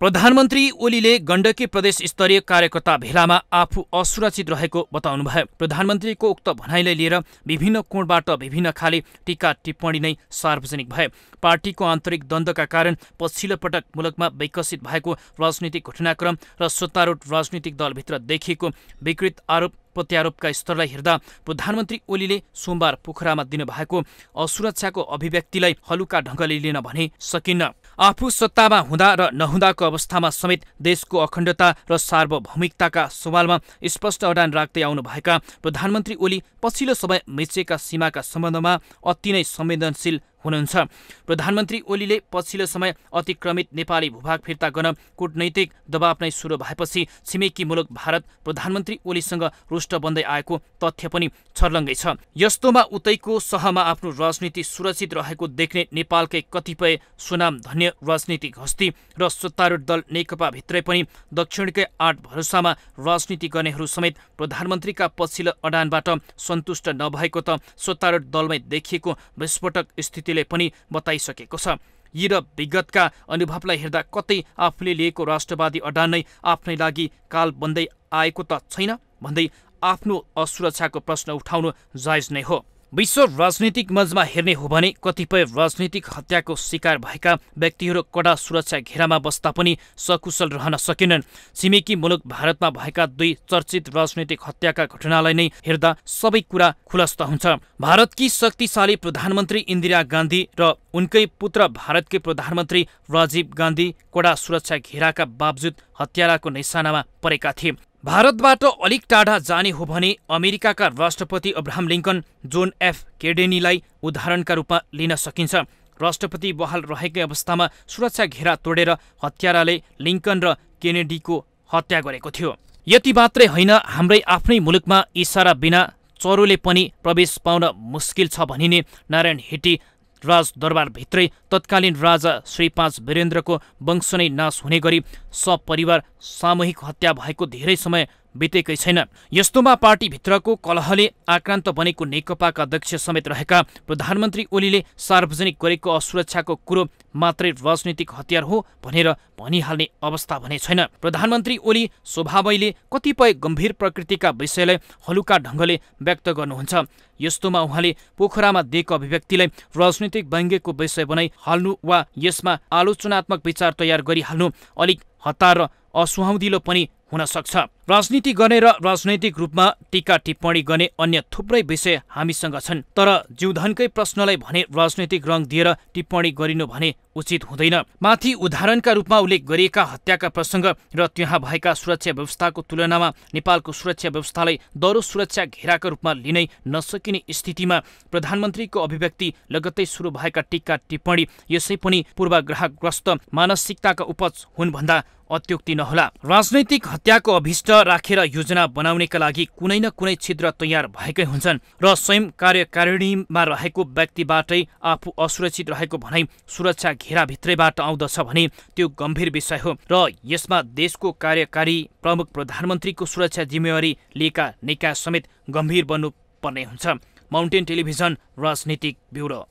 प्रधानमन्त्री ओलीले गण्डकी प्रदेश स्तरीय कार्यकर्ता भेलामा आफू असुरक्षित रहेको बताउनुभयो प्रधानमन्त्रीको उक्त भनाइलाई लिएर विभिन्न कोणबाट विभिन्न खाले टिका टिप्पणी नै सार्वजनिक भए पार्टीको आन्तरिक द्वन्द्वका कारण पछिल्लो पटक मुलुकमा विकसित भएको राजनीतिक घटनाक्रम र सत्तारूढ राजनीतिक दलभित्र देखिएको विकृत आरोप प्रत्यारोपका स्तरलाई हेर्दा प्रधानमन्त्री ओलीले सोमबार पोखरामा दिनुभएको असुरक्षाको अभिव्यक्तिलाई हलुका ढङ्गले लिन भने सकिन्न आफू सत्तामा हुँदा र नहुँदाको अवस्थामा समेत देशको अखण्डता र सार्वभौमिकताका सवालमा स्पष्ट अडान राख्दै आउनुभएका प्रधानमन्त्री ओली पछिल्लो समय मेचेका सीमाका सम्बन्धमा अति नै संवेदनशील हुनुहुन्छ प्रधानमन्त्री ओलीले पछिल्लो समय अतिक्रमित नेपाली भूभाग फिर्ता गर्न कूटनैतिक दबाव नै सुरु भएपछि छिमेकी मुलुक भारत प्रधानमन्त्री ओलीसँग रुष्ट बन्दै आएको तथ्य पनि छर्लङ्गै छ यस्तोमा उतैको सहमा आफ्नो राजनीति सुरक्षित रहेको देख्ने नेपालकै कतिपय सुनाम धन्य राजनीतिक हस्ती र सत्तारूढ दल नेकपाभित्रै पनि दक्षिणकै आठ भरोसामा राजनीति गर्नेहरू समेत प्रधानमन्त्रीका पछिल्लो अडानबाट सन्तुष्ट नभएको त सत्तारूढ दलमै देखिएको विस्फोटक स्थिति समितिले पनि बताइसकेको छ यी र विगतका अनुभवलाई हेर्दा कतै आफूले लिएको राष्ट्रवादी अडान नै आफ्नै लागि काल बन्दै आएको त छैन भन्दै आफ्नो असुरक्षाको प्रश्न उठाउनु जायज नै हो विश्व राजनीतिक मञ्चमा हेर्ने हो भने कतिपय राजनीतिक हत्याको शिकार भएका व्यक्तिहरू कडा सुरक्षा घेरामा बस्दा पनि सकुशल रहन सकेनन् छिमेकी मुलुक भारतमा भएका दुई चर्चित राजनीतिक हत्याका घटनालाई नै हेर्दा सबै कुरा खुलस्त हुन्छ भारतकी शक्तिशाली प्रधानमन्त्री इन्दिरा गान्धी र उनकै पुत्र भारतकै प्रधानमन्त्री राजीव गान्धी कडा सुरक्षा घेराका बावजुद हत्याराको निशानामा परेका थिए भारतबाट अलिक टाढा जाने हो भने अमेरिकाका राष्ट्रपति अब्राहम लिङ्कन जोन एफ केडेनीलाई उदाहरणका रूपमा लिन सकिन्छ राष्ट्रपति बहाल रहेकै अवस्थामा सुरक्षा घेरा तोडेर हत्याराले लिङ्कन र केनेडीको हत्या गरेको थियो यति मात्रै होइन हाम्रै आफ्नै मुलुकमा इसारा बिना चरोले पनि प्रवेश पाउन मुस्किल छ भनिने नारायण हेटी भित्रै तत्कालीन राजा श्री पाँच वीरेन्द्रको वंश नै नाश हुने गरी सपरिवार सामूहिक हत्या भएको धेरै समय बितेकै छैन यस्तोमा पार्टीभित्रको कलहले आक्रान्त बनेको नेकपाका अध्यक्ष समेत रहेका प्रधानमन्त्री ओलीले सार्वजनिक गरेको असुरक्षाको कुरो मात्रै राजनीतिक हतियार हो भनेर भनिहाल्ने अवस्था भने छैन प्रधानमन्त्री ओली स्वभावैले कतिपय गम्भीर प्रकृतिका विषयलाई हलुका ढङ्गले व्यक्त गर्नुहुन्छ यस्तोमा उहाँले पोखरामा दिएको अभिव्यक्तिलाई राजनीतिक व्यङ्ग्यको विषय बनाई हाल्नु वा यसमा आलोचनात्मक विचार तयार गरिहाल्नु अलिक हतार र असुहाउँदिलो पनि हुन सक्छ राजनीति गर्ने र राजनैतिक रूपमा टिका टिप्पणी गर्ने अन्य थुप्रै विषय हामीसँग छन् तर जीवधनकै प्रश्नलाई भने राजनैतिक रङ दिएर टिप्पणी गरिनु भने उचित हुँदैन माथि उदाहरणका रूपमा उल्लेख गरिएका हत्याका प्रसङ्ग र त्यहाँ भएका सुरक्षा व्यवस्थाको तुलनामा नेपालको सुरक्षा व्यवस्थालाई दरो सुरक्षा घेराका रूपमा लिनै नसकिने स्थितिमा प्रधानमन्त्रीको अभिव्यक्ति लगत्तै सुरु भएका टिका टिप्पणी यसै पनि पूर्वाग्रहग्रस्त मानसिकताका उपज हुन् भन्दा अत्युक्ति नहोला राजनैतिक हत्याको अभिष्ट राखेर योजना बनाउनेका लागि कुनै न कुनै छिद्र तयार भएकै हुन्छन् र स्वयं कार्यकारिणीमा रहेको व्यक्तिबाटै आफू असुरक्षित रहेको भनाइ सुरक्षा घेराभित्रैबाट आउँदछ भने त्यो गम्भीर विषय हो र यसमा देशको कार्यकारी प्रमुख प्रधानमन्त्रीको सुरक्षा जिम्मेवारी लिएका निकाय समेत गम्भीर बन्नुपर्ने हुन्छ माउन्टेन टेलिभिजन राजनीतिक ब्युरो